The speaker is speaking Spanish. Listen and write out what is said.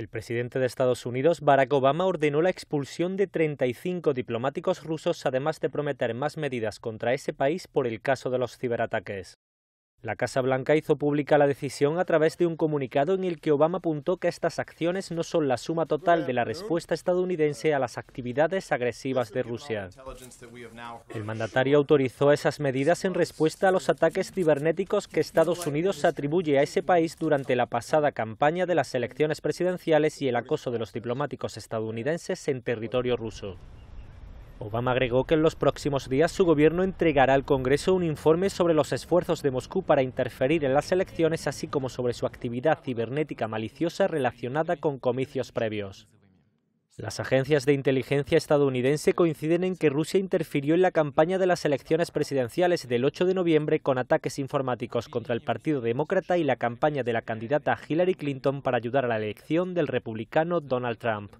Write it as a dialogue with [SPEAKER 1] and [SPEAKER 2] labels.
[SPEAKER 1] El presidente de Estados Unidos, Barack Obama, ordenó la expulsión de 35 diplomáticos rusos, además de prometer más medidas contra ese país por el caso de los ciberataques. La Casa Blanca hizo pública la decisión a través de un comunicado en el que Obama apuntó que estas acciones no son la suma total de la respuesta estadounidense a las actividades agresivas de Rusia. El mandatario autorizó esas medidas en respuesta a los ataques cibernéticos que Estados Unidos atribuye a ese país durante la pasada campaña de las elecciones presidenciales y el acoso de los diplomáticos estadounidenses en territorio ruso. Obama agregó que en los próximos días su gobierno entregará al Congreso un informe sobre los esfuerzos de Moscú para interferir en las elecciones, así como sobre su actividad cibernética maliciosa relacionada con comicios previos. Las agencias de inteligencia estadounidense coinciden en que Rusia interfirió en la campaña de las elecciones presidenciales del 8 de noviembre con ataques informáticos contra el Partido Demócrata y la campaña de la candidata Hillary Clinton para ayudar a la elección del republicano Donald Trump.